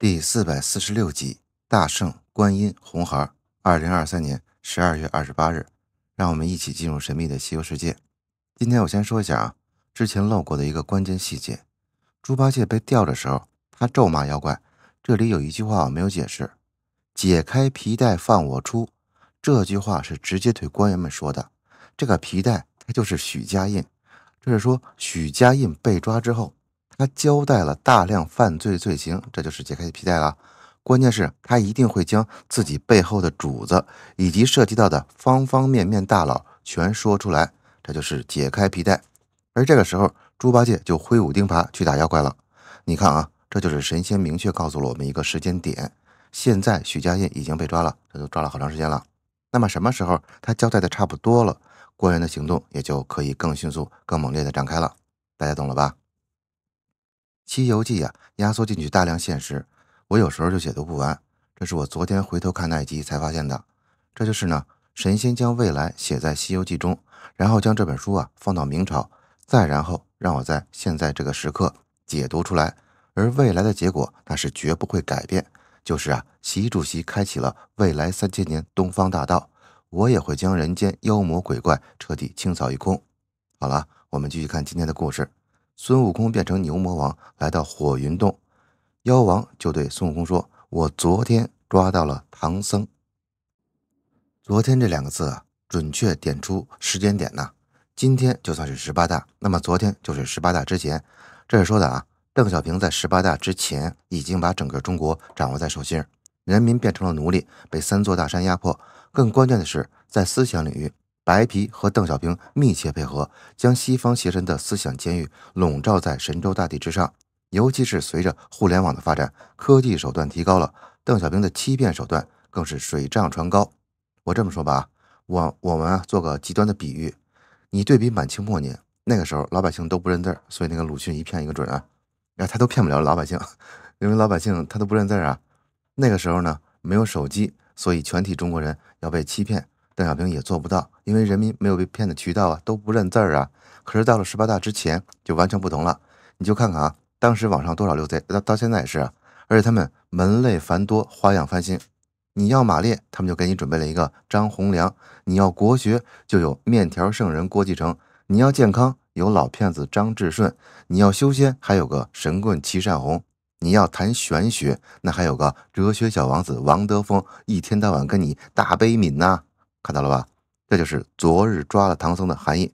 第四百四十六集，大圣、观音、红孩儿，二零二三年十二月二十八日，让我们一起进入神秘的西游世界。今天我先说一下啊，之前漏过的一个关键细节：猪八戒被吊的时候，他咒骂妖怪。这里有一句话我没有解释，“解开皮带放我出”，这句话是直接对官员们说的。这个皮带，它就是许家印。这是说许家印被抓之后。他交代了大量犯罪罪行，这就是解开皮带了。关键是，他一定会将自己背后的主子以及涉及到的方方面面大佬全说出来，这就是解开皮带。而这个时候，猪八戒就挥舞钉耙去打妖怪了。你看啊，这就是神仙明确告诉了我们一个时间点。现在许家印已经被抓了，这都抓了好长时间了。那么什么时候他交代的差不多了，官员的行动也就可以更迅速、更猛烈的展开了。大家懂了吧？《西游记》啊，压缩进去大量现实，我有时候就解读不完。这是我昨天回头看那一集才发现的。这就是呢，神仙将未来写在《西游记》中，然后将这本书啊放到明朝，再然后让我在现在这个时刻解读出来。而未来的结果，那是绝不会改变。就是啊，习主席开启了未来三千年东方大道，我也会将人间妖魔鬼怪彻底清扫一空。好了，我们继续看今天的故事。孙悟空变成牛魔王，来到火云洞，妖王就对孙悟空说：“我昨天抓到了唐僧。”昨天这两个字啊，准确点出时间点呐。今天就算是十八大，那么昨天就是十八大之前。这是说的啊，邓小平在十八大之前已经把整个中国掌握在手心，人民变成了奴隶，被三座大山压迫。更关键的是，在思想领域。白皮和邓小平密切配合，将西方邪神的思想监狱笼罩在神州大地之上。尤其是随着互联网的发展，科技手段提高了，邓小平的欺骗手段更是水涨船高。我这么说吧我我们啊做个极端的比喻，你对比满清末年那个时候，老百姓都不认字，所以那个鲁迅一骗一个准啊，啊他都骗不了老百姓，因为老百姓他都不认字啊。那个时候呢没有手机，所以全体中国人要被欺骗。邓小平也做不到，因为人民没有被骗的渠道啊，都不认字儿啊。可是到了十八大之前就完全不同了，你就看看啊，当时网上多少流贼，到到现在也是啊。而且他们门类繁多，花样翻新。你要马列，他们就给你准备了一个张洪良；你要国学，就有面条圣人郭继承；你要健康，有老骗子张志顺；你要修仙，还有个神棍齐善红；你要谈玄学，那还有个哲学小王子王德峰，一天到晚跟你大悲悯呐。看到了吧？这就是昨日抓了唐僧的含义。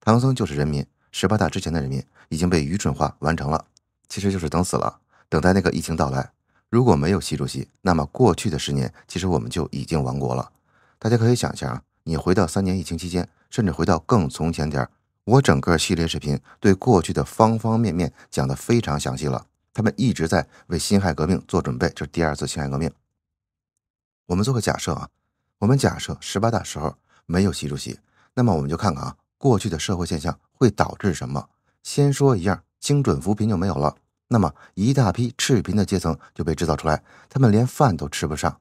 唐僧就是人民。十八大之前的人民已经被愚蠢化完成了，其实就是等死了，等待那个疫情到来。如果没有习主席，那么过去的十年其实我们就已经亡国了。大家可以想一下啊，你回到三年疫情期间，甚至回到更从前点儿，我整个系列视频对过去的方方面面讲的非常详细了。他们一直在为辛亥革命做准备，就是第二次辛亥革命。我们做个假设啊。我们假设十八大时候没有习主席，那么我们就看看啊，过去的社会现象会导致什么。先说一样，精准扶贫就没有了，那么一大批赤贫的阶层就被制造出来，他们连饭都吃不上。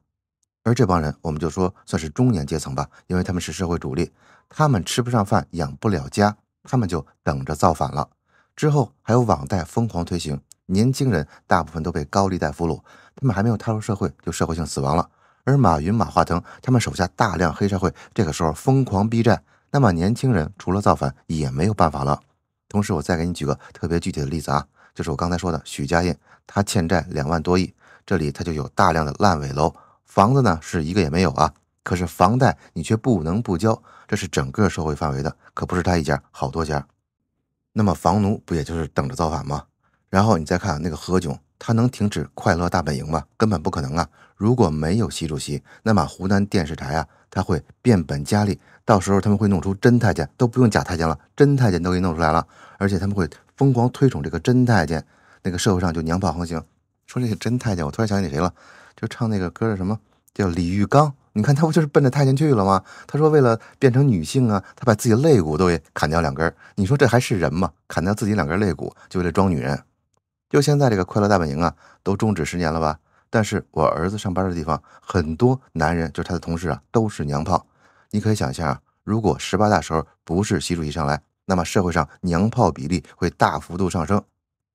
而这帮人，我们就说算是中年阶层吧，因为他们是社会主力，他们吃不上饭，养不了家，他们就等着造反了。之后还有网贷疯狂推行，年轻人大部分都被高利贷俘虏，他们还没有踏入社会就社会性死亡了。而马云、马化腾他们手下大量黑社会，这个时候疯狂逼债，那么年轻人除了造反也没有办法了。同时，我再给你举个特别具体的例子啊，就是我刚才说的许家印，他欠债两万多亿，这里他就有大量的烂尾楼，房子呢是一个也没有啊，可是房贷你却不能不交，这是整个社会范围的，可不是他一家，好多家。那么房奴不也就是等着造反吗？然后你再看那个何炅。他能停止《快乐大本营》吗？根本不可能啊！如果没有习主席，那么湖南电视台啊，他会变本加厉。到时候他们会弄出真太监，都不用假太监了，真太监都给弄出来了。而且他们会疯狂推崇这个真太监，那个社会上就娘炮横行。说这个真太监，我突然想起谁了？就唱那个歌的什么叫李玉刚？你看他不就是奔着太监去了吗？他说为了变成女性啊，他把自己肋骨都给砍掉两根儿。你说这还是人吗？砍掉自己两根肋骨就为了装女人？就现在这个快乐大本营啊，都终止十年了吧？但是我儿子上班的地方，很多男人就是他的同事啊，都是娘炮。你可以想象啊，如果十八大时候不是习主席上来，那么社会上娘炮比例会大幅度上升。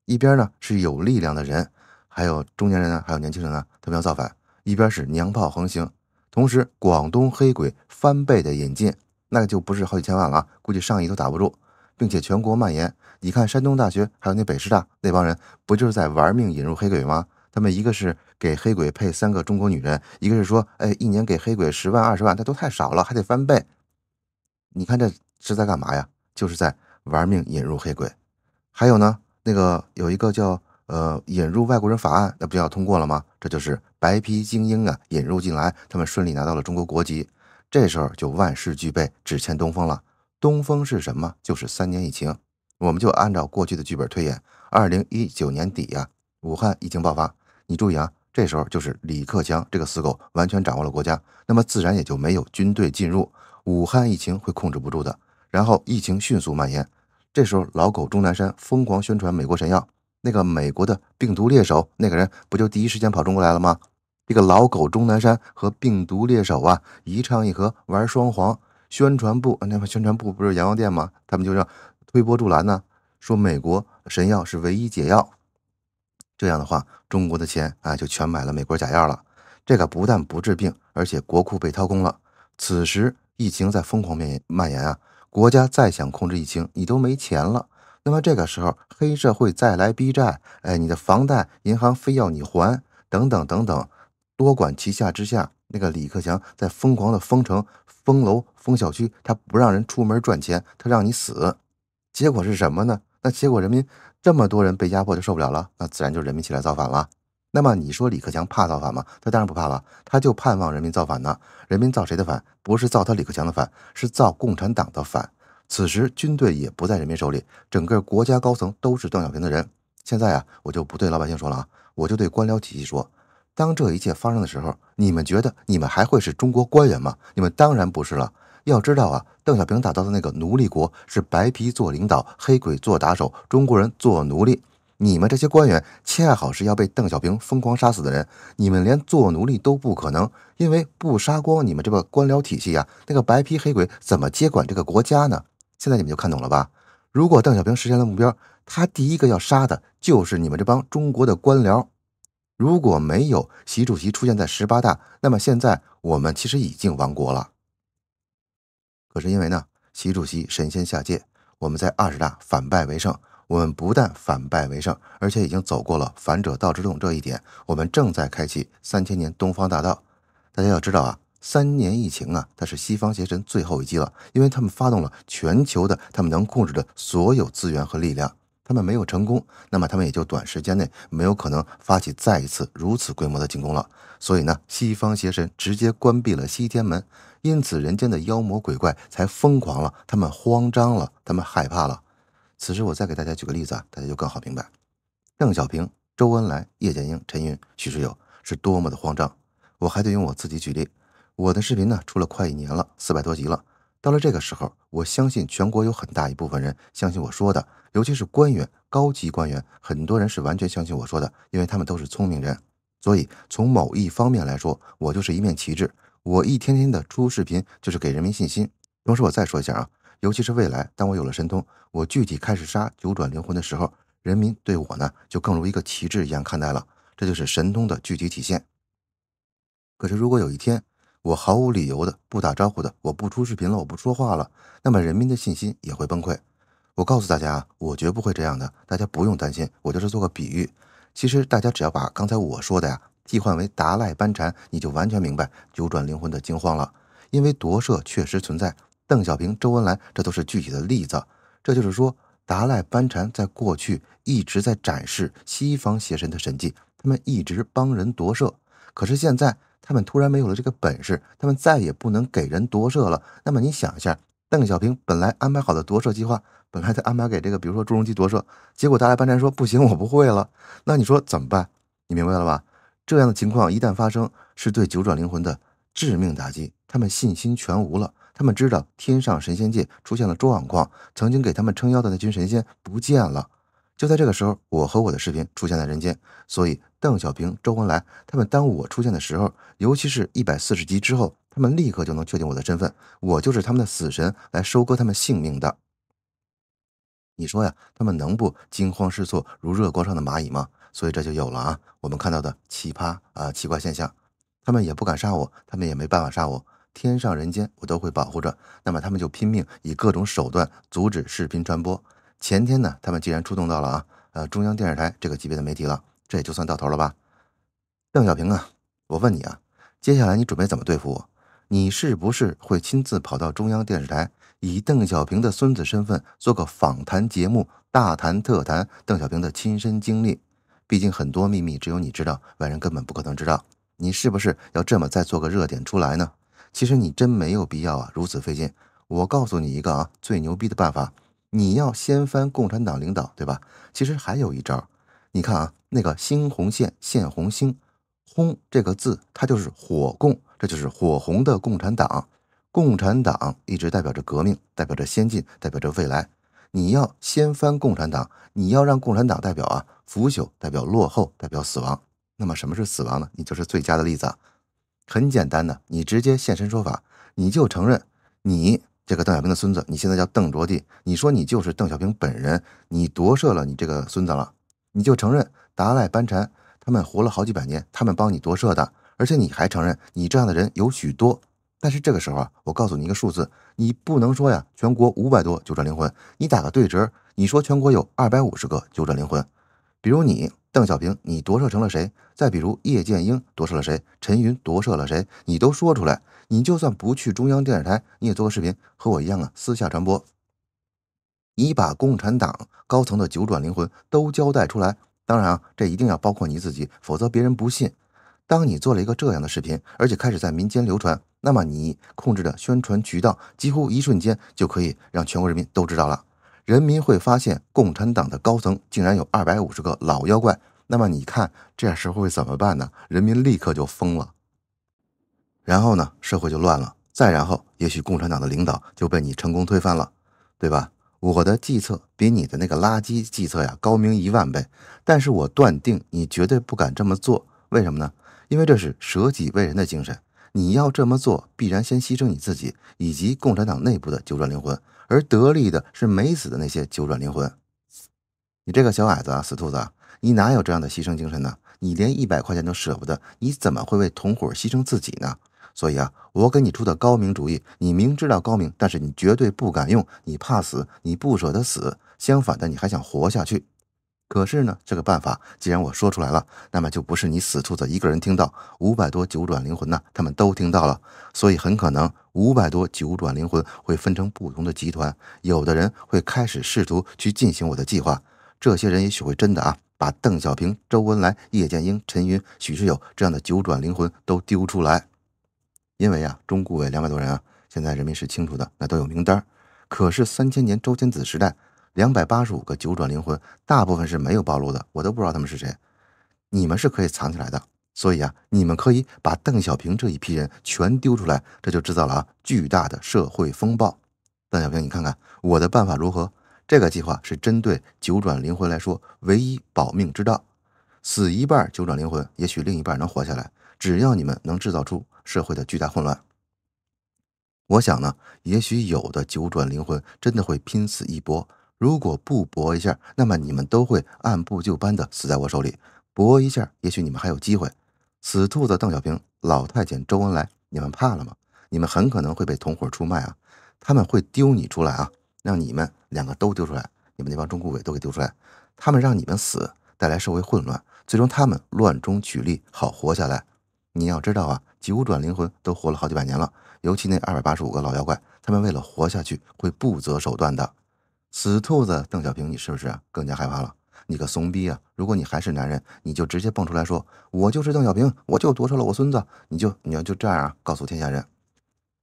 一边呢是有力量的人，还有中年人呢，还有年轻人呢，他们要造反；一边是娘炮横行，同时广东黑鬼翻倍的引进，那就不是好几千万了估计上亿都打不住。并且全国蔓延，你看山东大学，还有那北师大那帮人，不就是在玩命引入黑鬼吗？他们一个是给黑鬼配三个中国女人，一个是说，哎，一年给黑鬼十万二十万，那都太少了，还得翻倍。你看这是在干嘛呀？就是在玩命引入黑鬼。还有呢，那个有一个叫呃引入外国人法案，那不就要通过了吗？这就是白皮精英啊，引入进来，他们顺利拿到了中国国籍，这时候就万事俱备，只欠东风了。东风是什么？就是三年疫情，我们就按照过去的剧本推演。二零一九年底呀，武汉疫情爆发，你注意啊，这时候就是李克强这个死狗完全掌握了国家，那么自然也就没有军队进入武汉，疫情会控制不住的。然后疫情迅速蔓延，这时候老狗钟南山疯狂宣传美国神药，那个美国的病毒猎手那个人不就第一时间跑中国来了吗？这个老狗钟南山和病毒猎手啊一唱一和玩双簧。宣传部那宣传部不是洋药店吗？他们就让推波助澜呢，说美国神药是唯一解药。这样的话，中国的钱啊就全买了美国假药了。这个不但不治病，而且国库被掏空了。此时疫情在疯狂蔓延蔓延啊，国家再想控制疫情，你都没钱了。那么这个时候，黑社会再来逼债，哎，你的房贷银行非要你还，等等等等。多管齐下之下，那个李克强在疯狂的封城。封楼封小区，他不让人出门赚钱，他让你死。结果是什么呢？那结果人民这么多人被压迫就受不了了，那自然就人民起来造反了。那么你说李克强怕造反吗？他当然不怕了，他就盼望人民造反呢。人民造谁的反？不是造他李克强的反，是造共产党的反。此时军队也不在人民手里，整个国家高层都是邓小平的人。现在啊，我就不对老百姓说了啊，我就对官僚体系说。当这一切发生的时候，你们觉得你们还会是中国官员吗？你们当然不是了。要知道啊，邓小平打造的那个奴隶国是白皮做领导，黑鬼做打手，中国人做奴隶。你们这些官员恰好是要被邓小平疯狂杀死的人。你们连做奴隶都不可能，因为不杀光你们这个官僚体系啊，那个白皮黑鬼怎么接管这个国家呢？现在你们就看懂了吧？如果邓小平实现了目标，他第一个要杀的就是你们这帮中国的官僚。如果没有习主席出现在十八大，那么现在我们其实已经亡国了。可是因为呢，习主席神仙下界，我们在二十大反败为胜。我们不但反败为胜，而且已经走过了“反者道之动”这一点。我们正在开启三千年东方大道。大家要知道啊，三年疫情啊，它是西方邪神最后一击了，因为他们发动了全球的他们能控制的所有资源和力量。他们没有成功，那么他们也就短时间内没有可能发起再一次如此规模的进攻了。所以呢，西方邪神直接关闭了西天门，因此人间的妖魔鬼怪才疯狂了，他们慌张了，他们害怕了。此时我再给大家举个例子啊，大家就更好明白。邓小平、周恩来、叶剑英、陈云、许世友是多么的慌张。我还得用我自己举例。我的视频呢，出了快一年了，四百多集了。到了这个时候，我相信全国有很大一部分人相信我说的，尤其是官员、高级官员，很多人是完全相信我说的，因为他们都是聪明人。所以从某一方面来说，我就是一面旗帜。我一天天的出视频，就是给人民信心。同时，我再说一下啊，尤其是未来，当我有了神通，我具体开始杀九转灵魂的时候，人民对我呢，就更如一个旗帜一样看待了。这就是神通的具体体现。可是，如果有一天，我毫无理由的不打招呼的，我不出视频了，我不说话了。那么人民的信心也会崩溃。我告诉大家啊，我绝不会这样的，大家不用担心。我就是做个比喻。其实大家只要把刚才我说的呀，替换为达赖班禅，你就完全明白九转灵魂的惊慌了。因为夺舍确实存在，邓小平、周恩来这都是具体的例子。这就是说，达赖班禅在过去一直在展示西方邪神的神迹，他们一直帮人夺舍。可是现在。他们突然没有了这个本事，他们再也不能给人夺舍了。那么你想一下，邓小平本来安排好的夺舍计划，本来他安排给这个，比如说朱镕基夺舍，结果大家班禅说不行，我不会了。那你说怎么办？你明白了吧？这样的情况一旦发生，是对九转灵魂的致命打击。他们信心全无了。他们知道天上神仙界出现了状况，曾经给他们撑腰的那群神仙不见了。就在这个时候，我和我的视频出现在人间，所以邓小平、周恩来他们耽误我出现的时候，尤其是一百四十集之后，他们立刻就能确定我的身份，我就是他们的死神，来收割他们性命的。你说呀，他们能不惊慌失措，如热锅上的蚂蚁吗？所以这就有了啊，我们看到的奇葩啊，奇怪现象，他们也不敢杀我，他们也没办法杀我，天上人间我都会保护着，那么他们就拼命以各种手段阻止视频传播。前天呢，他们既然出动到了啊，呃，中央电视台这个级别的媒体了，这也就算到头了吧？邓小平啊，我问你啊，接下来你准备怎么对付我？你是不是会亲自跑到中央电视台，以邓小平的孙子身份做个访谈节目，大谈特谈邓小平的亲身经历？毕竟很多秘密只有你知道，外人根本不可能知道。你是不是要这么再做个热点出来呢？其实你真没有必要啊，如此费劲。我告诉你一个啊，最牛逼的办法你要掀翻共产党领导，对吧？其实还有一招，你看啊，那个“星红线现红星”，“轰”这个字，它就是火共，这就是火红的共产党。共产党一直代表着革命，代表着先进，代表着未来。你要掀翻共产党，你要让共产党代表啊腐朽，代表落后，代表死亡。那么什么是死亡呢？你就是最佳的例子啊，很简单的，你直接现身说法，你就承认你。这个邓小平的孙子，你现在叫邓卓棣，你说你就是邓小平本人，你夺舍了你这个孙子了，你就承认达赖班禅他们活了好几百年，他们帮你夺舍的，而且你还承认你这样的人有许多。但是这个时候啊，我告诉你一个数字，你不能说呀，全国五百多九转灵魂，你打个对折，你说全国有二百五十个九转灵魂。比如你邓小平，你夺舍成了谁？再比如叶剑英夺舍了谁，陈云夺舍了谁，你都说出来。你就算不去中央电视台，你也做个视频，和我一样啊，私下传播。你把共产党高层的九转灵魂都交代出来，当然啊，这一定要包括你自己，否则别人不信。当你做了一个这样的视频，而且开始在民间流传，那么你控制的宣传渠道几乎一瞬间就可以让全国人民都知道了。人民会发现共产党的高层竟然有二百五十个老妖怪，那么你看，这时候会怎么办呢？人民立刻就疯了。然后呢，社会就乱了。再然后，也许共产党的领导就被你成功推翻了，对吧？我的计策比你的那个垃圾计策呀高明一万倍。但是我断定你绝对不敢这么做。为什么呢？因为这是舍己为人的精神。你要这么做，必然先牺牲你自己以及共产党内部的九转灵魂。而得利的是没死的那些九转灵魂。你这个小矮子啊，死兔子啊，你哪有这样的牺牲精神呢？你连一百块钱都舍不得，你怎么会为同伙牺牲自己呢？所以啊，我给你出的高明主意，你明知道高明，但是你绝对不敢用。你怕死，你不舍得死，相反的，你还想活下去。可是呢，这个办法既然我说出来了，那么就不是你死兔子一个人听到，五百多九转灵魂呐，他们都听到了，所以很可能五百多九转灵魂会分成不同的集团，有的人会开始试图去进行我的计划，这些人也许会真的啊，把邓小平、周恩来、叶剑英、陈云、许世友这样的九转灵魂都丢出来，因为啊，中顾委两百多人啊，现在人民是清楚的，那都有名单，可是三千年周天子时代。两百八十五个九转灵魂，大部分是没有暴露的，我都不知道他们是谁。你们是可以藏起来的，所以啊，你们可以把邓小平这一批人全丢出来，这就制造了啊巨大的社会风暴。邓小平，你看看我的办法如何？这个计划是针对九转灵魂来说唯一保命之道。死一半九转灵魂，也许另一半能活下来。只要你们能制造出社会的巨大混乱，我想呢，也许有的九转灵魂真的会拼死一搏。如果不搏一下，那么你们都会按部就班的死在我手里。搏一下，也许你们还有机会。死兔子邓小平，老太监周恩来，你们怕了吗？你们很可能会被同伙出卖啊！他们会丢你出来啊，让你们两个都丢出来，你们那帮中顾委都给丢出来。他们让你们死，带来社会混乱，最终他们乱中取利好活下来。你要知道啊，九转灵魂都活了好几百年了，尤其那二百八十五个老妖怪，他们为了活下去，会不择手段的。死兔子邓小平，你是不是更加害怕了？你个怂逼啊！如果你还是男人，你就直接蹦出来说：“我就是邓小平，我就夺舍了我孙子。”你就你要就这样告诉天下人，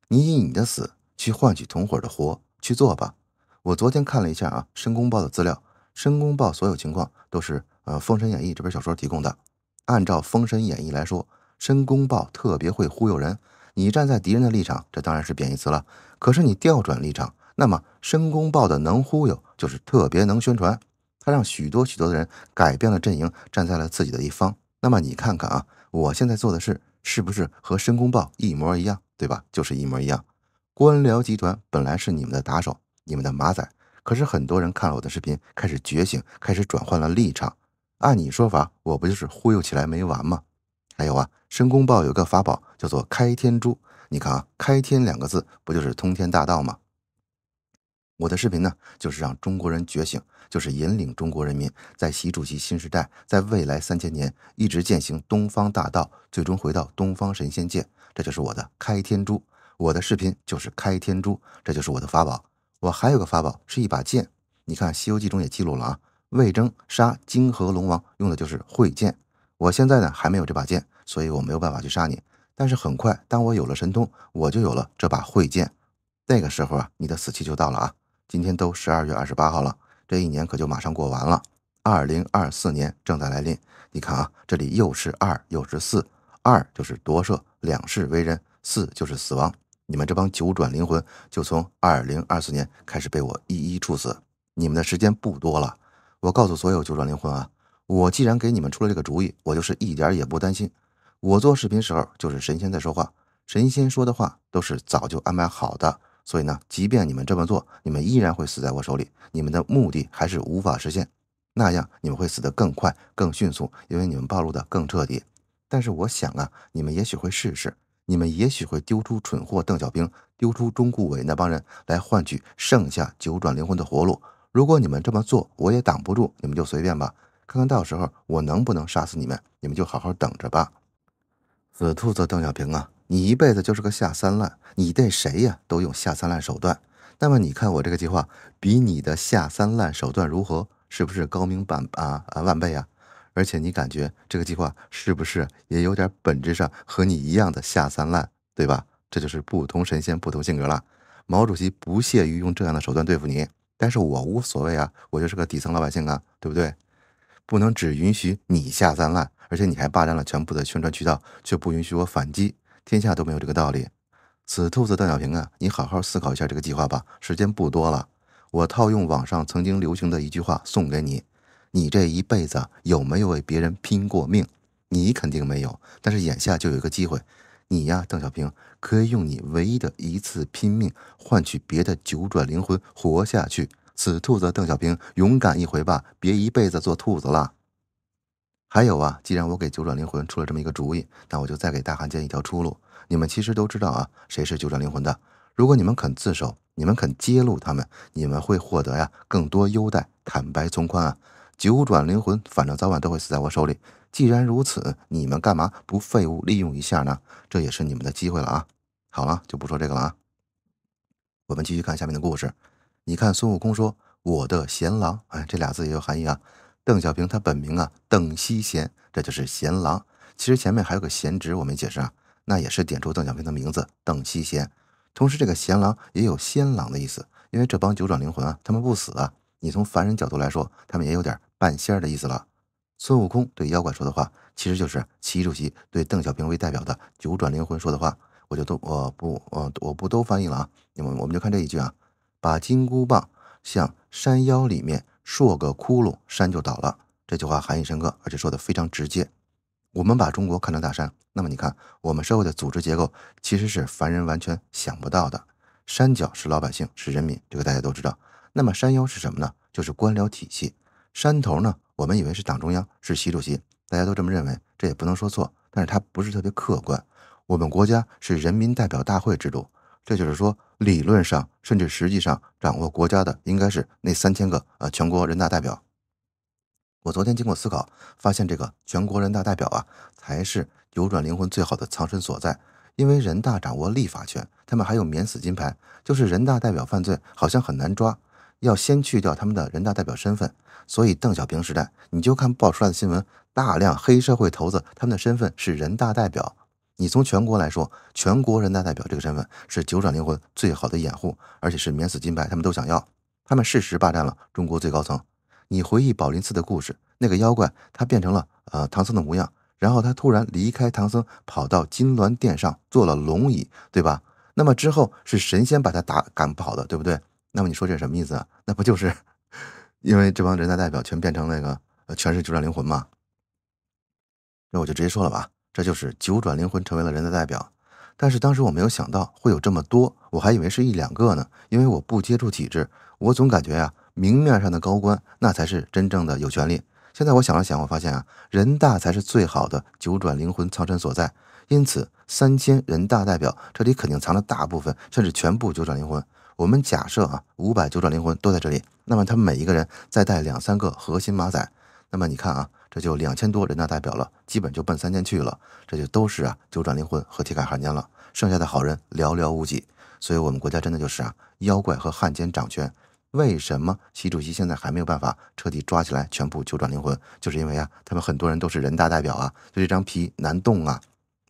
你以你的死去换取同伙的活去做吧。我昨天看了一下啊，申公豹的资料，申公豹所有情况都是呃《封神演义》这本小说提供的。按照《封神演义》来说，申公豹特别会忽悠人。你站在敌人的立场，这当然是贬义词了。可是你调转立场。那么，申公豹的能忽悠就是特别能宣传，他让许多许多的人改变了阵营，站在了自己的一方。那么你看看啊，我现在做的事是不是和申公豹一模一样？对吧？就是一模一样。官僚集团本来是你们的打手，你们的马仔，可是很多人看了我的视频，开始觉醒，开始转换了立场。按你说法，我不就是忽悠起来没完吗？还有啊，申公豹有个法宝叫做开天珠，你看啊，开天两个字不就是通天大道吗？我的视频呢，就是让中国人觉醒，就是引领中国人民在习主席新时代，在未来三千年一直践行东方大道，最终回到东方神仙界。这就是我的开天珠。我的视频就是开天珠，这就是我的法宝。我还有个法宝是一把剑。你看《西游记》中也记录了啊，魏征杀泾河龙王用的就是慧剑。我现在呢还没有这把剑，所以我没有办法去杀你。但是很快，当我有了神通，我就有了这把慧剑。那个时候啊，你的死期就到了啊。今天都十二月二十八号了，这一年可就马上过完了。二零二四年正在来临，你看啊，这里又是二又是四，二就是夺舍两世为人，四就是死亡。你们这帮九转灵魂，就从二零二四年开始被我一一处死，你们的时间不多了。我告诉所有九转灵魂啊，我既然给你们出了这个主意，我就是一点也不担心。我做视频时候就是神仙在说话，神仙说的话都是早就安排好的。所以呢，即便你们这么做，你们依然会死在我手里，你们的目的还是无法实现。那样你们会死得更快、更迅速，因为你们暴露的更彻底。但是我想啊，你们也许会试试，你们也许会丢出蠢货邓小平，丢出中顾委那帮人来换取剩下九转灵魂的活路。如果你们这么做，我也挡不住，你们就随便吧，看看到时候我能不能杀死你们，你们就好好等着吧，死兔子邓小平啊！你一辈子就是个下三滥，你对谁呀都用下三滥手段。那么你看我这个计划，比你的下三滥手段如何？是不是高明版啊啊万倍啊？而且你感觉这个计划是不是也有点本质上和你一样的下三滥，对吧？这就是不同神仙不同性格了。毛主席不屑于用这样的手段对付你，但是我无所谓啊，我就是个底层老百姓啊，对不对？不能只允许你下三滥，而且你还霸占了全部的宣传渠道，却不允许我反击。天下都没有这个道理，死兔子邓小平啊！你好好思考一下这个计划吧，时间不多了。我套用网上曾经流行的一句话送给你：你这一辈子有没有为别人拼过命？你肯定没有。但是眼下就有一个机会，你呀，邓小平，可以用你唯一的一次拼命，换取别的九转灵魂活下去。死兔子邓小平，勇敢一回吧，别一辈子做兔子了。还有啊，既然我给九转灵魂出了这么一个主意，那我就再给大汉奸一条出路。你们其实都知道啊，谁是九转灵魂的。如果你们肯自首，你们肯揭露他们，你们会获得呀更多优待，坦白从宽啊。九转灵魂反正早晚都会死在我手里，既然如此，你们干嘛不废物利用一下呢？这也是你们的机会了啊。好了，就不说这个了啊。我们继续看下面的故事。你看孙悟空说：“我的贤郎。”哎，这俩字也有含义啊。邓小平他本名啊，邓锡贤，这就是贤郎。其实前面还有个贤侄，我没解释啊，那也是点出邓小平的名字邓锡贤。同时，这个贤郎也有仙郎的意思，因为这帮九转灵魂啊，他们不死啊。你从凡人角度来说，他们也有点半仙的意思了。孙悟空对妖怪说的话，其实就是习主席对邓小平为代表的九转灵魂说的话。我就都我不我我不都翻译了啊，你们我们就看这一句啊，把金箍棒向山腰里面。硕个窟窿，山就倒了。这句话含义深刻，而且说的非常直接。我们把中国看成大山，那么你看我们社会的组织结构，其实是凡人完全想不到的。山脚是老百姓，是人民，这个大家都知道。那么山腰是什么呢？就是官僚体系。山头呢，我们以为是党中央，是习主席，大家都这么认为，这也不能说错。但是它不是特别客观。我们国家是人民代表大会制度。这就是说，理论上甚至实际上掌握国家的应该是那三千个呃全国人大代表。我昨天经过思考，发现这个全国人大代表啊，才是扭转灵魂最好的藏身所在。因为人大掌握立法权，他们还有免死金牌，就是人大代表犯罪好像很难抓，要先去掉他们的人大代表身份。所以邓小平时代，你就看爆出来的新闻，大量黑社会头子他们的身份是人大代表。你从全国来说，全国人大代表这个身份是九转灵魂最好的掩护，而且是免死金牌，他们都想要。他们事实霸占了中国最高层。你回忆宝林寺的故事，那个妖怪他变成了呃唐僧的模样，然后他突然离开唐僧，跑到金銮殿上坐了龙椅，对吧？那么之后是神仙把他打赶跑的，对不对？那么你说这是什么意思啊？那不就是因为这帮人大代表全变成那个全是九转灵魂吗？那我就直接说了吧。这就是九转灵魂成为了人的代表，但是当时我没有想到会有这么多，我还以为是一两个呢。因为我不接触体制，我总感觉呀，明面上的高官那才是真正的有权利。现在我想了想，我发现啊，人大才是最好的九转灵魂藏身所在。因此，三千人大代表这里肯定藏了大部分，甚至全部九转灵魂。我们假设啊，五百九转灵魂都在这里，那么他们每一个人再带两三个核心马仔，那么你看啊。这就两千多人大代表了，基本就奔三千去了，这就都是啊九转灵魂和铁杆汉奸了，剩下的好人寥寥无几。所以我们国家真的就是啊妖怪和汉奸掌权。为什么习主席现在还没有办法彻底抓起来全部九转灵魂？就是因为啊他们很多人都是人大代表啊，就这张皮难动啊。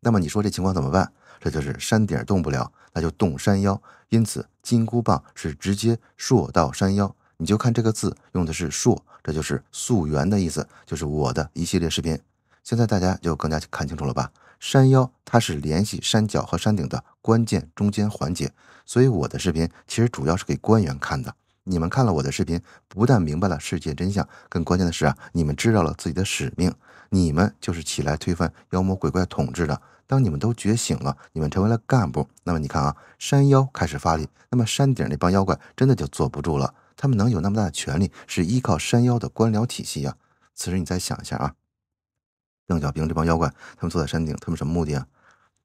那么你说这情况怎么办？这就是山顶动不了，那就动山腰。因此金箍棒是直接硕到山腰。你就看这个字用的是“硕”，这就是溯源的意思，就是我的一系列视频。现在大家就更加看清楚了吧？山腰它是联系山脚和山顶的关键中间环节，所以我的视频其实主要是给官员看的。你们看了我的视频，不但明白了世界真相，更关键的是啊，你们知道了自己的使命，你们就是起来推翻妖魔鬼怪统治的。当你们都觉醒了，你们成为了干部，那么你看啊，山妖开始发力，那么山顶那帮妖怪真的就坐不住了。他们能有那么大的权力，是依靠山妖的官僚体系呀。此时你再想一下啊，邓小平这帮妖怪，他们坐在山顶，他们什么目的啊？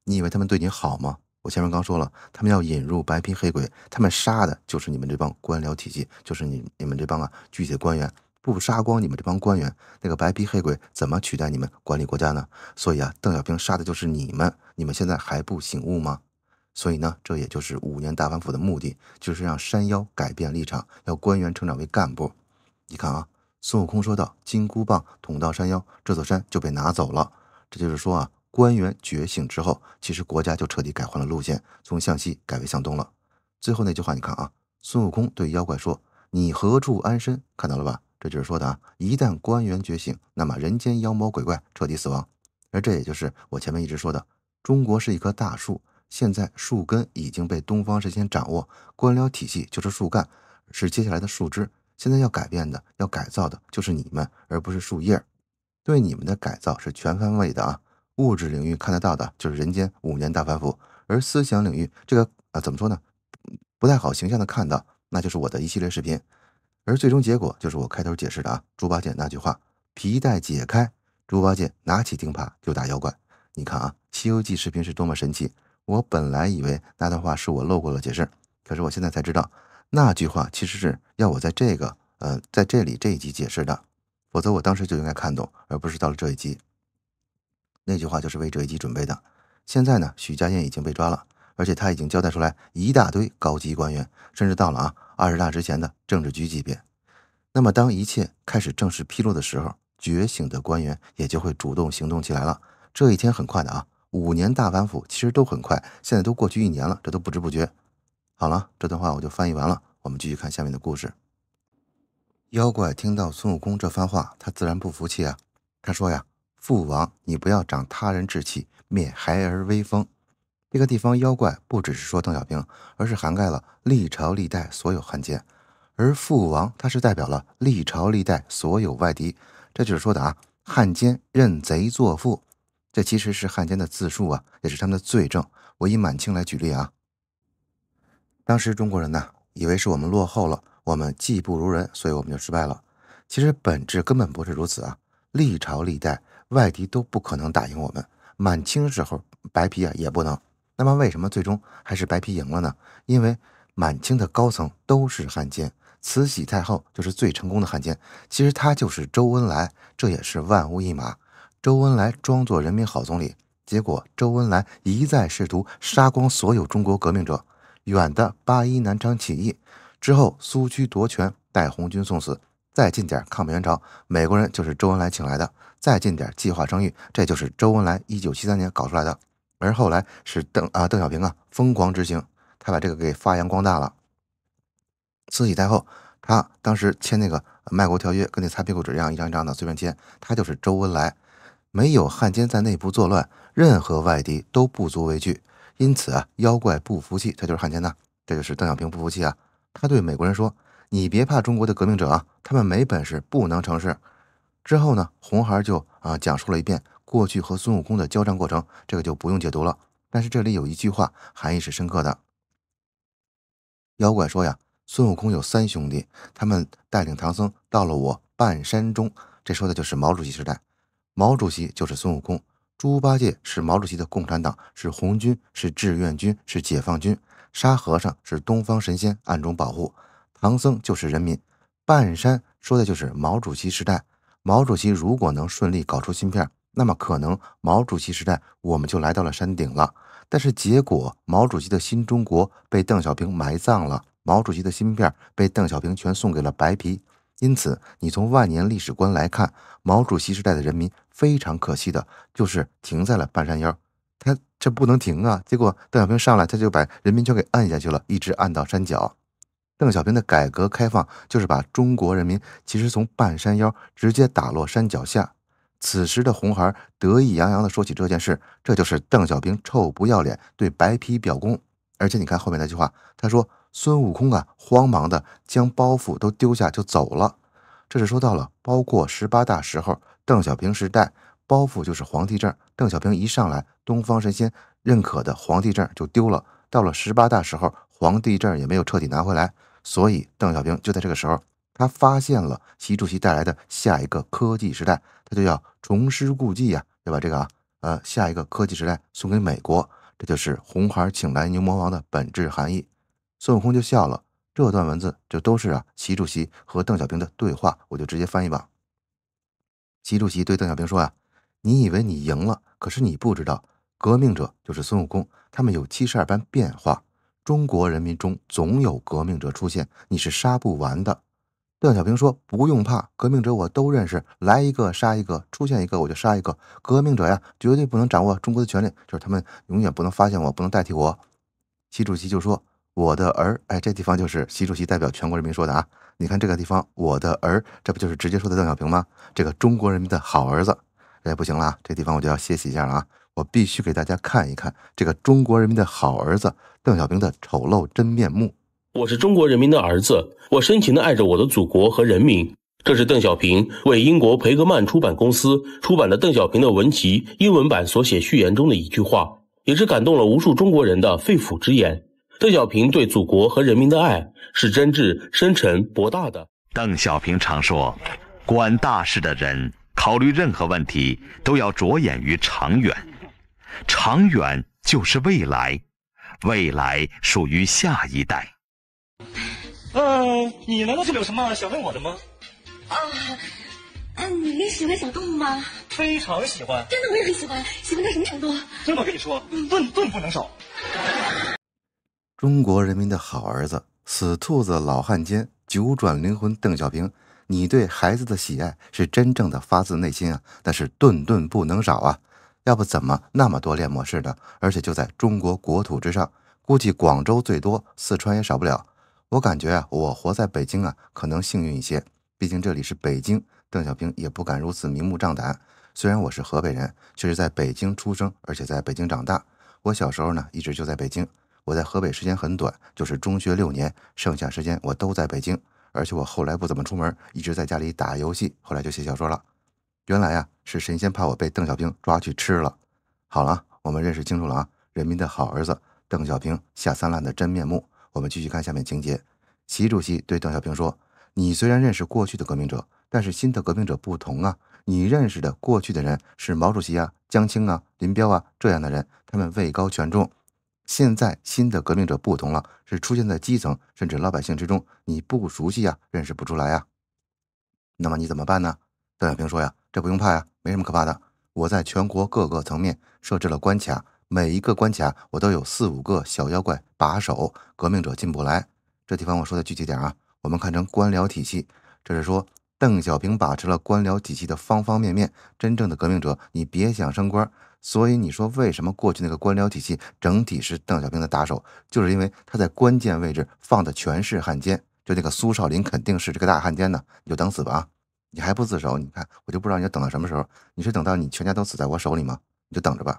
你以为他们对你好吗？我前面刚说了，他们要引入白皮黑鬼，他们杀的就是你们这帮官僚体系，就是你你们这帮啊具体的官员。不杀光你们这帮官员，那个白皮黑鬼怎么取代你们管理国家呢？所以啊，邓小平杀的就是你们，你们现在还不醒悟吗？所以呢，这也就是五年大反腐的目的，就是让山妖改变立场，要官员成长为干部。你看啊，孙悟空说到金箍棒捅到山腰，这座山就被拿走了。这就是说啊，官员觉醒之后，其实国家就彻底改换了路线，从向西改为向东了。最后那句话，你看啊，孙悟空对妖怪说：“你何处安身？”看到了吧？这就是说的啊，一旦官员觉醒，那么人间妖魔鬼怪彻底死亡。而这也就是我前面一直说的，中国是一棵大树，现在树根已经被东方神仙掌握，官僚体系就是树干，是接下来的树枝。现在要改变的、要改造的就是你们，而不是树叶。对你们的改造是全方位的啊，物质领域看得到的就是人间五年大反腐，而思想领域这个啊怎么说呢？不太好形象的看到，那就是我的一系列视频。而最终结果就是我开头解释的啊，猪八戒那句话，皮带解开，猪八戒拿起钉耙就打妖怪。你看啊，《西游记》视频是多么神奇。我本来以为那段话是我漏过了解释，可是我现在才知道，那句话其实是要我在这个，呃，在这里这一集解释的，否则我当时就应该看懂，而不是到了这一集。那句话就是为这一集准备的。现在呢，许家印已经被抓了，而且他已经交代出来一大堆高级官员，甚至到了啊。二十大之前的政治局级别，那么当一切开始正式披露的时候，觉醒的官员也就会主动行动起来了。这一天很快的啊，五年大反腐其实都很快，现在都过去一年了，这都不知不觉。好了，这段话我就翻译完了，我们继续看下面的故事。妖怪听到孙悟空这番话，他自然不服气啊。他说呀：“父王，你不要长他人志气，灭孩儿威风。”这个地方妖怪不只是说邓小平，而是涵盖了历朝历代所有汉奸，而父王他是代表了历朝历代所有外敌。这就是说的啊，汉奸认贼作父，这其实是汉奸的自述啊，也是他们的罪证。我以满清来举例啊，当时中国人呢，以为是我们落后了，我们技不如人，所以我们就失败了。其实本质根本不是如此啊，历朝历代外敌都不可能打赢我们，满清时候白皮啊也不能。那么为什么最终还是白皮赢了呢？因为满清的高层都是汉奸，慈禧太后就是最成功的汉奸。其实他就是周恩来，这也是万无一马。周恩来装作人民好总理，结果周恩来一再试图杀光所有中国革命者。远的八一南昌起义之后，苏区夺权，带红军送死；再近点抗美援朝，美国人就是周恩来请来的；再近点计划生育，这就是周恩来一九七三年搞出来的。而后来是邓啊邓小平啊疯狂执行，他把这个给发扬光大了。慈禧太后，她当时签那个卖国条约，跟那擦屁股纸一样，一张一张的随便签。她就是周恩来，没有汉奸在内部作乱，任何外敌都不足为惧。因此啊，妖怪不服气，他就是汉奸呐。这就是邓小平不服气啊，他对美国人说：“你别怕中国的革命者啊，他们没本事，不能成事。”之后呢，红孩就啊讲述了一遍。过去和孙悟空的交战过程，这个就不用解读了。但是这里有一句话，含义是深刻的。妖怪说：“呀，孙悟空有三兄弟，他们带领唐僧到了我半山中。”这说的就是毛主席时代。毛主席就是孙悟空，猪八戒是毛主席的共产党，是红军，是志愿军，是解放军。沙和尚是东方神仙暗中保护，唐僧就是人民。半山说的就是毛主席时代。毛主席如果能顺利搞出芯片。那么可能毛主席时代我们就来到了山顶了，但是结果毛主席的新中国被邓小平埋葬了，毛主席的芯片被邓小平全送给了白皮。因此，你从万年历史观来看，毛主席时代的人民非常可惜的，就是停在了半山腰。他这不能停啊，结果邓小平上来他就把人民全给按下去了，一直按到山脚。邓小平的改革开放就是把中国人民其实从半山腰直接打落山脚下。此时的红孩得意洋洋的说起这件事，这就是邓小平臭不要脸对白皮表功。而且你看后面那句话，他说孙悟空啊，慌忙的将包袱都丢下就走了。这是说到了包括十八大时候，邓小平时代，包袱就是皇帝证。邓小平一上来，东方神仙认可的皇帝证就丢了。到了十八大时候，皇帝证也没有彻底拿回来，所以邓小平就在这个时候。他发现了习主席带来的下一个科技时代，他就要重施故技呀，要把这个啊，呃，下一个科技时代送给美国，这就是红孩请来牛魔王的本质含义。孙悟空就笑了。这段文字就都是啊，习主席和邓小平的对话，我就直接翻译吧。习主席对邓小平说啊，你以为你赢了，可是你不知道，革命者就是孙悟空，他们有七十二般变化，中国人民中总有革命者出现，你是杀不完的。邓小平说：“不用怕，革命者我都认识，来一个杀一个，出现一个我就杀一个。革命者呀，绝对不能掌握中国的权利，就是他们永远不能发现我，不能代替我。”习主席就说：“我的儿，哎，这地方就是习主席代表全国人民说的啊。你看这个地方，我的儿，这不就是直接说的邓小平吗？这个中国人民的好儿子，哎，不行了啊，这地方我就要歇息一下了啊，我必须给大家看一看这个中国人民的好儿子邓小平的丑陋真面目。”我是中国人民的儿子，我深情地爱着我的祖国和人民。这是邓小平为英国培格曼出版公司出版的邓小平的文集英文版所写序言中的一句话，也是感动了无数中国人的肺腑之言。邓小平对祖国和人民的爱是真挚、深沉、博大的。邓小平常说，管大事的人考虑任何问题都要着眼于长远，长远就是未来，未来属于下一代。嗯，你难道就有什么想问我的吗？啊，嗯，你喜欢小动物吗？非常喜欢。真的我也很喜欢，喜欢到什么程度？这么跟你说，顿顿不能少。中国人民的好儿子，死兔子老汉奸，九转灵魂邓小平，你对孩子的喜爱是真正的发自内心啊！那是顿顿不能少啊！要不怎么那么多恋模式的？而且就在中国国土之上，估计广州最多，四川也少不了。我感觉啊，我活在北京啊，可能幸运一些。毕竟这里是北京，邓小平也不敢如此明目张胆。虽然我是河北人，却是在北京出生，而且在北京长大。我小时候呢，一直就在北京。我在河北时间很短，就是中学六年，剩下时间我都在北京。而且我后来不怎么出门，一直在家里打游戏。后来就写小说了。原来啊，是神仙怕我被邓小平抓去吃了。好了，我们认识清楚了啊，人民的好儿子邓小平下三滥的真面目。我们继续看下面情节。习主席对邓小平说：“你虽然认识过去的革命者，但是新的革命者不同啊！你认识的过去的人是毛主席啊、江青啊、林彪啊这样的人，他们位高权重。现在新的革命者不同了，是出现在基层，甚至老百姓之中，你不熟悉呀，认识不出来呀。那么你怎么办呢？”邓小平说：“呀，这不用怕呀，没什么可怕的。我在全国各个层面设置了关卡。”每一个关卡，我都有四五个小妖怪把守，革命者进不来。这地方我说的具体点啊，我们看成官僚体系，这是说邓小平把持了官僚体系的方方面面。真正的革命者，你别想升官。所以你说为什么过去那个官僚体系整体是邓小平的打手，就是因为他在关键位置放的全是汉奸。就那个苏少林肯定是这个大汉奸呢，你就等死吧啊！你还不自首？你看我就不知道你要等到什么时候。你是等到你全家都死在我手里吗？你就等着吧。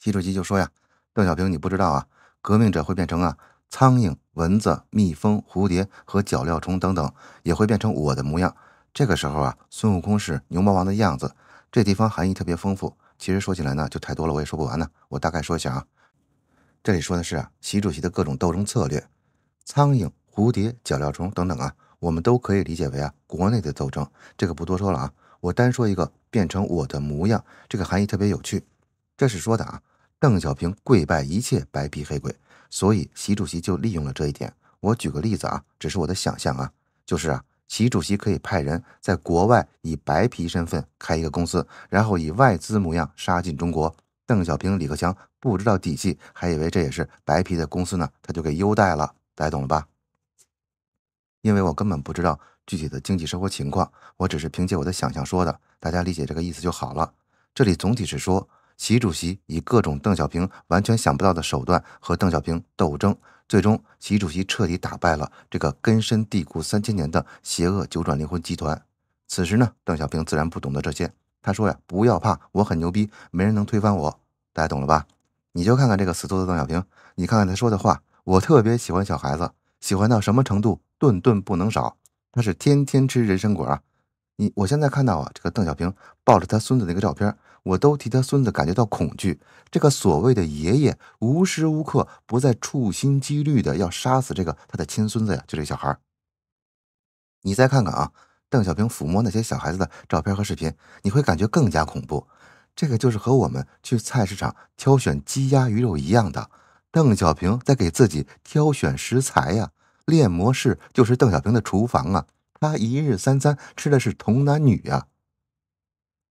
习主席就说呀：“邓小平，你不知道啊，革命者会变成啊苍蝇、蚊子、蜜蜂、蝴蝶和脚镣虫等等，也会变成我的模样。这个时候啊，孙悟空是牛魔王的样子。这地方含义特别丰富。其实说起来呢，就太多了，我也说不完呢。我大概说一下啊，这里说的是啊，习主席的各种斗争策略，苍蝇、蝴蝶、脚镣虫等等啊，我们都可以理解为啊，国内的斗争。这个不多说了啊，我单说一个变成我的模样，这个含义特别有趣。这是说的啊。”邓小平跪拜一切白皮黑鬼，所以习主席就利用了这一点。我举个例子啊，只是我的想象啊，就是啊，习主席可以派人在国外以白皮身份开一个公司，然后以外资模样杀进中国。邓小平、李克强不知道底细，还以为这也是白皮的公司呢，他就给优待了。大家懂了吧？因为我根本不知道具体的经济生活情况，我只是凭借我的想象说的，大家理解这个意思就好了。这里总体是说。习主席以各种邓小平完全想不到的手段和邓小平斗争，最终，习主席彻底打败了这个根深蒂固三千年的邪恶九转灵魂集团。此时呢，邓小平自然不懂得这些。他说呀：“不要怕，我很牛逼，没人能推翻我。”大家懂了吧？你就看看这个死兔子邓小平，你看看他说的话。我特别喜欢小孩子，喜欢到什么程度？顿顿不能少，他是天天吃人参果啊！你我现在看到啊，这个邓小平抱着他孙子那个照片。我都替他孙子感觉到恐惧。这个所谓的爷爷无时无刻不在处心积虑的要杀死这个他的亲孙子呀，就这小孩。你再看看啊，邓小平抚摸那些小孩子的照片和视频，你会感觉更加恐怖。这个就是和我们去菜市场挑选鸡鸭鱼肉一样的。邓小平在给自己挑选食材呀，练魔式就是邓小平的厨房啊，他一日三餐吃的是童男女啊。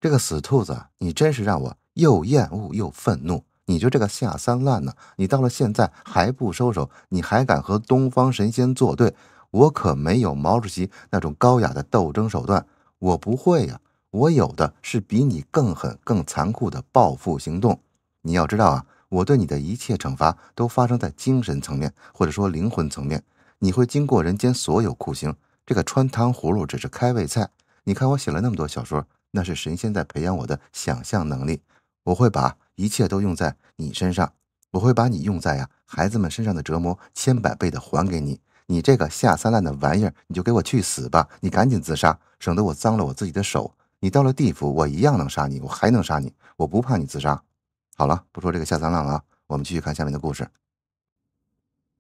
这个死兔子，你真是让我又厌恶又愤怒！你就这个下三滥呢，你到了现在还不收手，你还敢和东方神仙作对？我可没有毛主席那种高雅的斗争手段，我不会呀！我有的是比你更狠、更残酷的报复行动。你要知道啊，我对你的一切惩罚都发生在精神层面，或者说灵魂层面。你会经过人间所有酷刑，这个穿糖葫芦只是开胃菜。你看我写了那么多小说。那是神仙在培养我的想象能力，我会把一切都用在你身上，我会把你用在呀孩子们身上的折磨千百倍的还给你。你这个下三滥的玩意儿，你就给我去死吧！你赶紧自杀，省得我脏了我自己的手。你到了地府，我一样能杀你，我还能杀你，我不怕你自杀。好了，不说这个下三滥了啊，我们继续看下面的故事。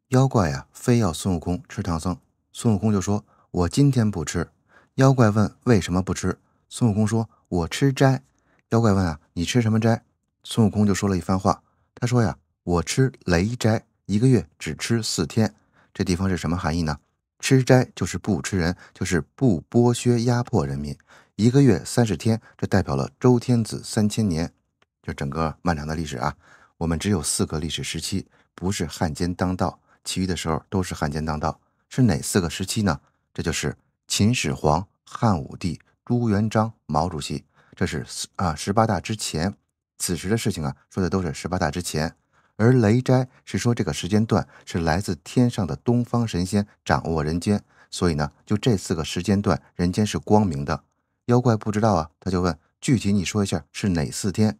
妖怪呀，非要孙悟空吃唐僧，孙悟空就说：“我今天不吃。”妖怪问：“为什么不吃？”孙悟空说：“我吃斋。”妖怪问：“啊，你吃什么斋？”孙悟空就说了一番话。他说：“呀，我吃雷斋，一个月只吃四天。”这地方是什么含义呢？吃斋就是不吃人，就是不剥削压迫人民。一个月三十天，这代表了周天子三千年，就整个漫长的历史啊。我们只有四个历史时期，不是汉奸当道，其余的时候都是汉奸当道。是哪四个时期呢？这就是秦始皇、汉武帝。朱元璋、毛主席，这是啊，十八大之前，此时的事情啊，说的都是十八大之前。而雷斋是说这个时间段是来自天上的东方神仙掌握人间，所以呢，就这四个时间段，人间是光明的，妖怪不知道啊，他就问具体你说一下是哪四天。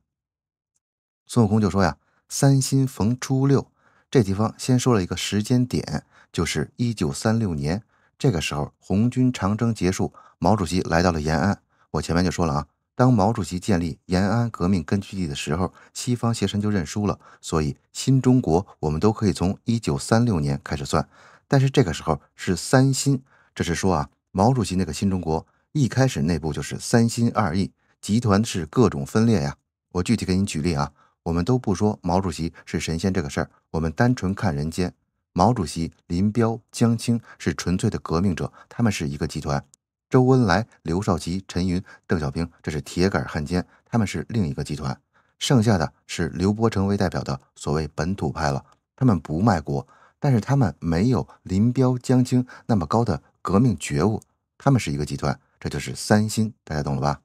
孙悟空就说呀，三新逢初六，这地方先说了一个时间点，就是一九三六年。这个时候，红军长征结束，毛主席来到了延安。我前面就说了啊，当毛主席建立延安革命根据地的时候，西方邪神就认输了。所以，新中国我们都可以从一九三六年开始算。但是这个时候是三新，这是说啊，毛主席那个新中国一开始内部就是三心二意，集团是各种分裂呀。我具体给你举例啊，我们都不说毛主席是神仙这个事儿，我们单纯看人间。毛主席、林彪、江青是纯粹的革命者，他们是一个集团；周恩来、刘少奇、陈云、邓小平这是铁杆汉奸，他们是另一个集团。剩下的是刘伯承为代表的所谓本土派了，他们不卖国，但是他们没有林彪、江青那么高的革命觉悟，他们是一个集团，这就是三星。大家懂了吧？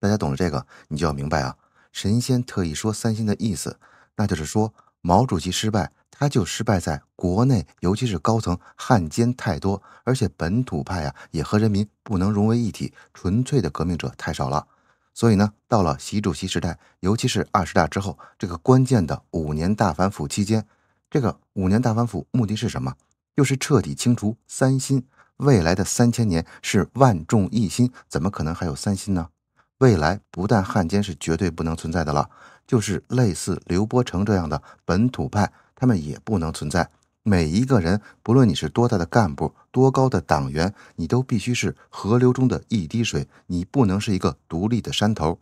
大家懂了这个，你就要明白啊！神仙特意说三星的意思，那就是说。毛主席失败，他就失败在国内，尤其是高层汉奸太多，而且本土派啊也和人民不能融为一体，纯粹的革命者太少了。所以呢，到了习主席时代，尤其是二十大之后，这个关键的五年大反腐期间，这个五年大反腐目的是什么？就是彻底清除三心。未来的三千年是万众一心，怎么可能还有三心呢？未来不但汉奸是绝对不能存在的了。就是类似刘伯承这样的本土派，他们也不能存在。每一个人，不论你是多大的干部、多高的党员，你都必须是河流中的一滴水，你不能是一个独立的山头。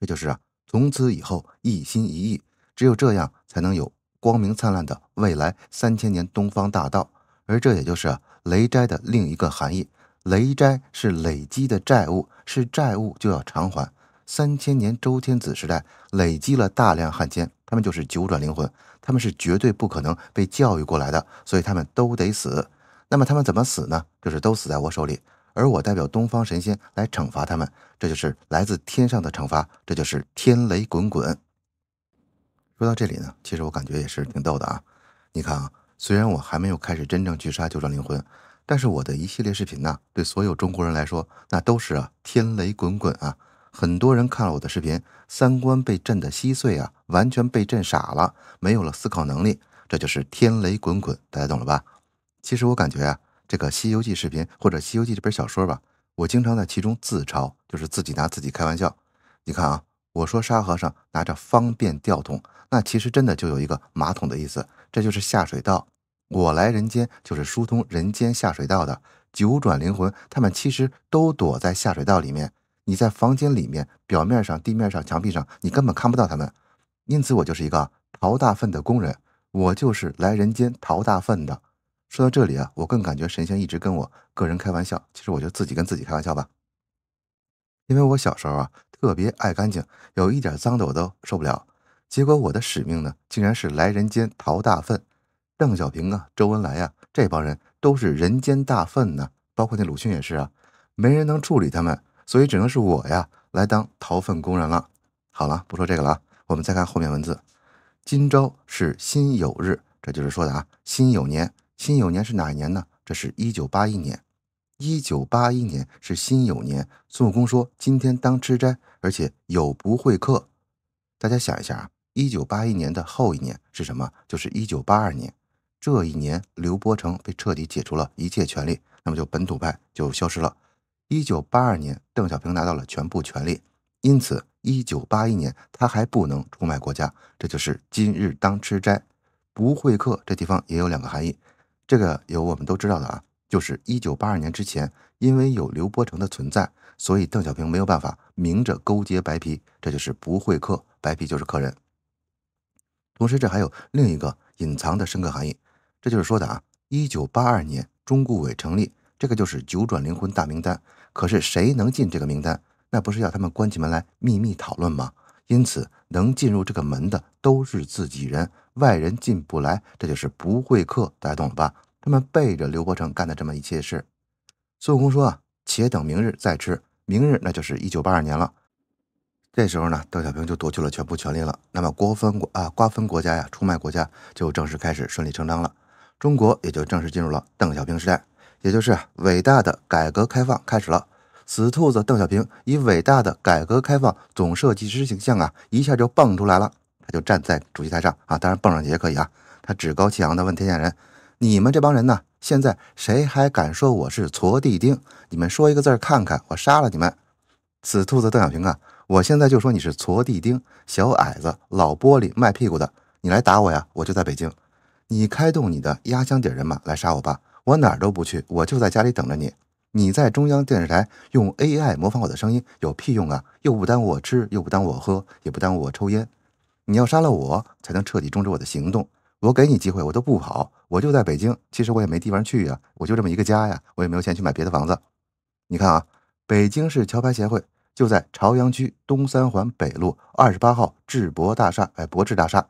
这就是啊，从此以后一心一意，只有这样才能有光明灿烂的未来。三千年东方大道，而这也就是雷斋的另一个含义：雷斋是累积的债务，是债务就要偿还。三千年周天子时代累积了大量汉奸，他们就是九转灵魂，他们是绝对不可能被教育过来的，所以他们都得死。那么他们怎么死呢？就是都死在我手里，而我代表东方神仙来惩罚他们，这就是来自天上的惩罚，这就是天雷滚滚。说到这里呢，其实我感觉也是挺逗的啊。你看啊，虽然我还没有开始真正去杀九转灵魂，但是我的一系列视频呢，对所有中国人来说，那都是啊天雷滚滚啊。很多人看了我的视频，三观被震得稀碎啊，完全被震傻了，没有了思考能力。这就是天雷滚滚，大家懂了吧？其实我感觉啊，这个《西游记》视频或者《西游记》这本小说吧，我经常在其中自嘲，就是自己拿自己开玩笑。你看啊，我说沙和尚拿着方便吊桶，那其实真的就有一个马桶的意思，这就是下水道。我来人间就是疏通人间下水道的。九转灵魂，他们其实都躲在下水道里面。你在房间里面，表面上、地面上、墙壁上，你根本看不到他们。因此，我就是一个淘大粪的工人，我就是来人间淘大粪的。说到这里啊，我更感觉神仙一直跟我个人开玩笑，其实我就自己跟自己开玩笑吧。因为我小时候啊，特别爱干净，有一点脏的我都受不了。结果我的使命呢，竟然是来人间淘大粪。邓小平啊，周恩来啊，这帮人都是人间大粪呢，包括那鲁迅也是啊，没人能处理他们。所以只能是我呀，来当掏粪工人了。好了，不说这个了啊，我们再看后面文字。今朝是辛酉日，这就是说的啊，辛酉年。辛酉年是哪一年呢？这是一九八一年。一九八一年是辛酉年。孙悟空说今天当吃斋，而且有不会客。大家想一下啊，一九八一年的后一年是什么？就是一九八二年。这一年，刘伯承被彻底解除了一切权利，那么就本土派就消失了。一九八二年，邓小平拿到了全部权力，因此一九八一年他还不能出卖国家，这就是今日当吃斋，不会客。这地方也有两个含义，这个有我们都知道的啊，就是一九八二年之前，因为有刘伯承的存在，所以邓小平没有办法明着勾结白皮，这就是不会客，白皮就是客人。同时，这还有另一个隐藏的深刻含义，这就是说的啊，一九八二年中顾委成立。这个就是九转灵魂大名单。可是谁能进这个名单？那不是要他们关起门来秘密讨论吗？因此，能进入这个门的都是自己人，外人进不来。这就是不会客，大家懂了吧？他们背着刘伯承干的这么一切事。孙悟空说：“啊，且等明日再吃。明日那就是一九八二年了。这时候呢，邓小平就夺取了全部权力了。那么，瓜分国啊，瓜分国家呀，出卖国家就正式开始，顺理成章了。中国也就正式进入了邓小平时代。”也就是伟大的改革开放开始了。死兔子邓小平以伟大的改革开放总设计师形象啊，一下就蹦出来了。他就站在主席台上啊，当然蹦上去也可以啊。他趾高气扬地问天下人：“你们这帮人呢？现在谁还敢说我是矬地丁？你们说一个字看看，我杀了你们！死兔子邓小平啊，我现在就说你是矬地丁、小矮子、老玻璃、卖屁股的。你来打我呀，我就在北京。你开动你的压箱底人马来杀我吧。”我哪儿都不去，我就在家里等着你。你在中央电视台用 AI 模仿我的声音，有屁用啊！又不耽误我吃，又不耽误我喝，也不耽误我抽烟。你要杀了我，才能彻底终止我的行动。我给你机会，我都不跑，我就在北京。其实我也没地方去呀，我就这么一个家呀，我也没有钱去买别的房子。你看啊，北京市桥牌协会就在朝阳区东三环北路二十八号智博大厦，哎，博智大厦。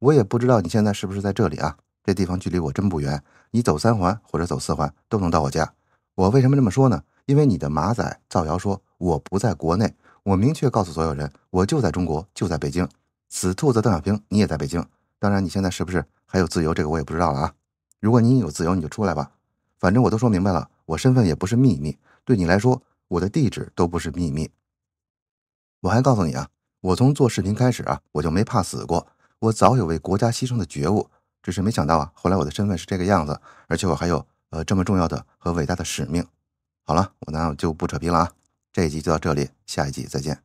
我也不知道你现在是不是在这里啊？这地方距离我真不远。你走三环或者走四环都能到我家。我为什么这么说呢？因为你的马仔造谣说我不在国内，我明确告诉所有人，我就在中国，就在北京。死兔子邓小平，你也在北京。当然，你现在是不是还有自由？这个我也不知道了啊。如果你有自由，你就出来吧。反正我都说明白了，我身份也不是秘密，对你来说，我的地址都不是秘密。我还告诉你啊，我从做视频开始啊，我就没怕死过，我早有为国家牺牲的觉悟。只是没想到啊，后来我的身份是这个样子，而且我还有呃这么重要的和伟大的使命。好了，我呢就不扯皮了啊，这一集就到这里，下一集再见。